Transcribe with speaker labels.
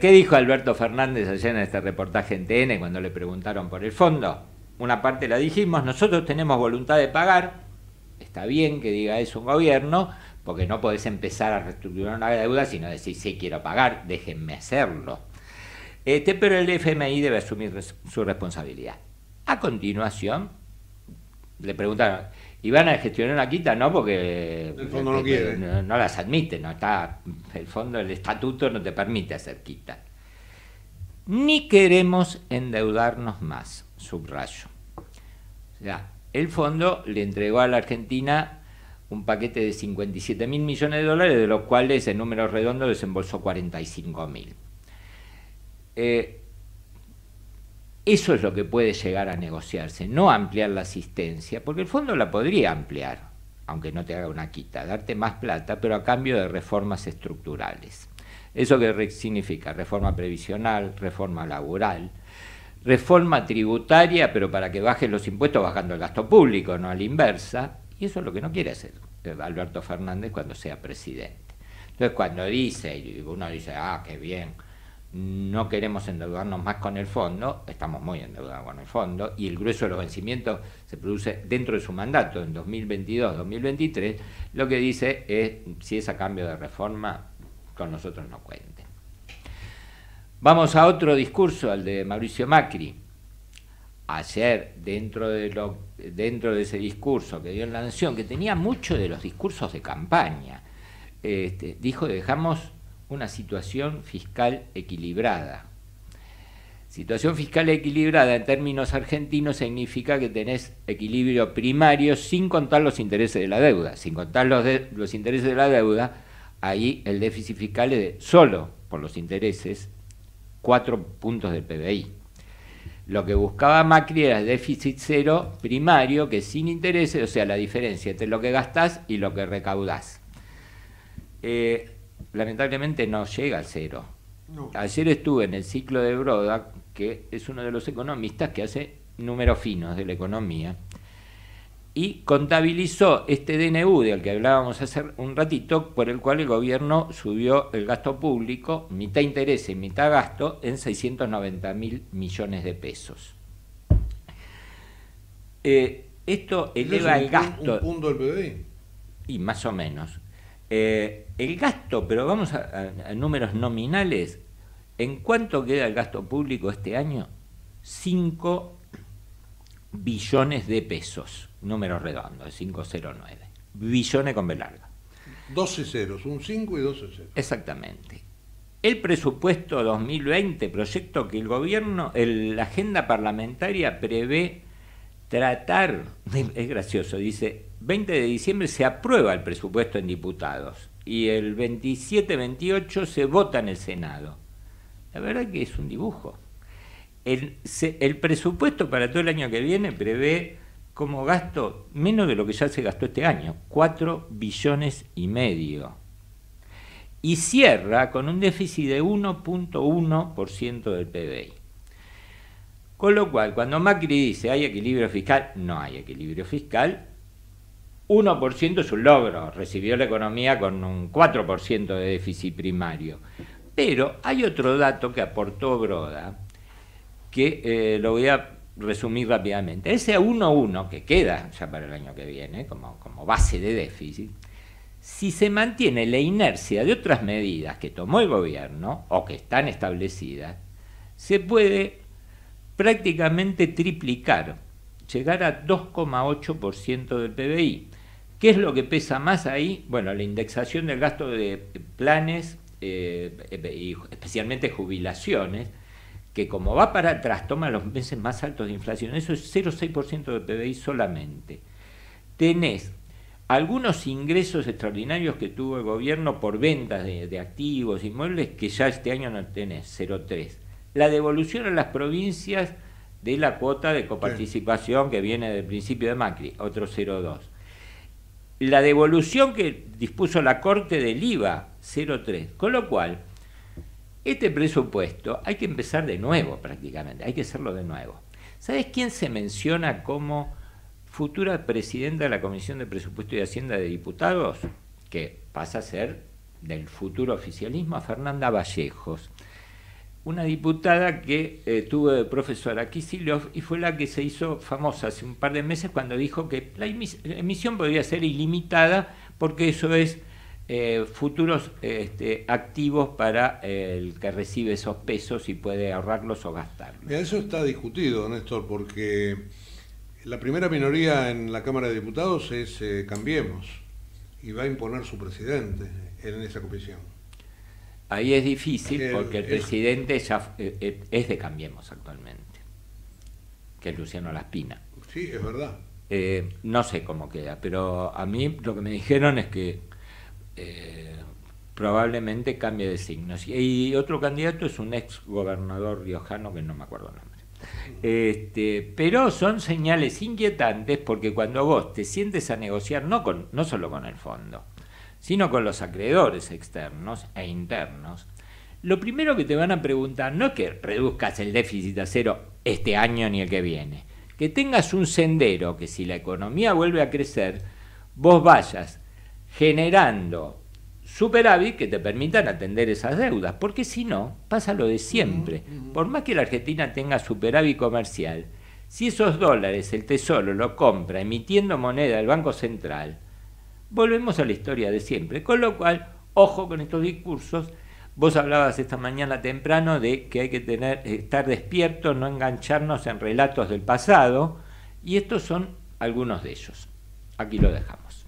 Speaker 1: ¿Qué dijo Alberto Fernández ayer en este reportaje en TN cuando le preguntaron por el fondo? Una parte la dijimos, nosotros tenemos voluntad de pagar, está bien que diga eso un gobierno, porque no podés empezar a reestructurar una deuda sino decir, sí, quiero pagar, déjenme hacerlo. Este, pero el FMI debe asumir su responsabilidad. A continuación, le preguntaron, y van a gestionar una quita, no porque el fondo no, este, las admite, no está el fondo, el estatuto no te permite hacer quita. Ni queremos endeudarnos más, subrayo. O sea, el fondo le entregó a la Argentina un paquete de 57 mil millones de dólares, de los cuales en número redondo desembolsó 45 mil. Eh, eso es lo que puede llegar a negociarse, no ampliar la asistencia, porque el fondo la podría ampliar, aunque no te haga una quita, darte más plata, pero a cambio de reformas estructurales. ¿Eso qué significa? Reforma previsional, reforma laboral, reforma tributaria, pero para que bajen los impuestos bajando el gasto público, no a la inversa, y eso es lo que no quiere hacer eh, Alberto Fernández cuando sea presidente. Entonces cuando dice, y uno dice, ah, qué bien, no queremos endeudarnos más con el fondo, estamos muy endeudados con el fondo, y el grueso de los vencimientos se produce dentro de su mandato, en 2022-2023, lo que dice es, si es a cambio de reforma, con nosotros no cuente Vamos a otro discurso, al de Mauricio Macri. Ayer, dentro de, lo, dentro de ese discurso que dio en la Nación, que tenía mucho de los discursos de campaña, este, dijo dejamos una situación fiscal equilibrada. Situación fiscal equilibrada en términos argentinos significa que tenés equilibrio primario sin contar los intereses de la deuda. Sin contar los, los intereses de la deuda, ahí el déficit fiscal es de solo por los intereses cuatro puntos del PBI. Lo que buscaba Macri era déficit cero primario, que sin intereses, o sea, la diferencia entre lo que gastás y lo que recaudás. Eh, lamentablemente no llega al cero. Ayer estuve en el ciclo de Broda, que es uno de los economistas que hace números finos de la economía, y contabilizó este DNU del que hablábamos hace un ratito, por el cual el gobierno subió el gasto público, mitad interés y mitad gasto, en 690 mil millones de pesos. Eh, esto eleva el gasto. punto del PBI. Y más o menos. Eh, el gasto, pero vamos a, números nominales, ¿en cuánto queda el gasto público este año? 5 billones de pesos, número redondo, 509. Billones con B larga. 12 ceros, un 5 y 12 ceros. Exactamente. El presupuesto 2020, proyecto que el gobierno, la agenda parlamentaria prevé tratar, es gracioso, dice, 20 de diciembre se aprueba el presupuesto en diputados y el 27-28 se vota en el Senado. La verdad que es un dibujo. El, presupuesto para todo el año que viene prevé como gasto menos de lo que ya se gastó este año, 4 billones y medio. Y cierra con un déficit de 1.1% del PBI. Con lo cual, cuando Macri dice hay equilibrio fiscal, no hay equilibrio fiscal, 1% es un logro, recibió la economía con un 4% de déficit primario. Pero hay otro dato que aportó Broda, que eh, lo voy a resumir rápidamente. Ese 1-1 que queda ya para el año que viene como, como base de déficit, si se mantiene la inercia de otras medidas que tomó el gobierno o que están establecidas, se puede prácticamente triplicar, llegar a 2,8% del PBI. ¿Qué es lo que pesa más ahí? Bueno, la indexación del gasto de planes, eh, eh, especialmente jubilaciones, que como va para atrás, toma los meses más altos de inflación. Eso es 0,6% del PBI solamente. Tenés algunos ingresos extraordinarios que tuvo el gobierno por ventas de, de activos, inmuebles, que ya este año no tenés, 0,3 la devolución a las provincias de la cuota de coparticipación que viene del principio de Macri, otro 0,2. La devolución que dispuso la Corte del IVA, 0,3. Con lo cual, este presupuesto hay que empezar de nuevo prácticamente, hay que hacerlo de nuevo. ¿Sabes quién se menciona como futura presidenta de la Comisión de Presupuesto y Hacienda de Diputados? Que pasa a ser del futuro oficialismo, Fernanda Vallejos una diputada que eh, tuvo de profesora Kisilov y fue la que se hizo famosa hace un par de meses cuando dijo que la emisión podría ser ilimitada porque eso es eh, futuros este, activos para eh, el que recibe esos pesos y puede ahorrarlos o gastarlos. eso está discutido, Néstor, porque la primera minoría en la Cámara de Diputados es Cambiemos y va a imponer su presidente en esa comisión. Ahí es difícil porque el, presidente ya eh, eh, es de Cambiemos actualmente, que es Luciano Laspina. Sí, es verdad. Eh, no sé cómo queda, pero a mí lo que me dijeron es que probablemente cambie de signos. Y, otro candidato es un ex gobernador riojano que no me acuerdo el nombre. Este, pero son señales inquietantes porque cuando vos te sientes a negociar, no, con, no solo con el fondo, sino con los acreedores externos e internos, lo primero que te van a preguntar no es que reduzcas el déficit a cero este año ni el que viene, que tengas un sendero que si la economía vuelve a crecer, vos vayas generando superávit que te permitan atender esas deudas, porque si no, pasa lo de siempre. Por más que la Argentina tenga superávit comercial, si esos dólares el Tesoro lo compra emitiendo moneda del Banco Central, Volvemos a la historia de siempre, con lo cual, ojo con estos discursos. Vos hablabas esta mañana temprano de que hay que tener, estar despierto, no engancharnos en relatos del pasado, y estos son algunos de ellos. Aquí lo dejamos.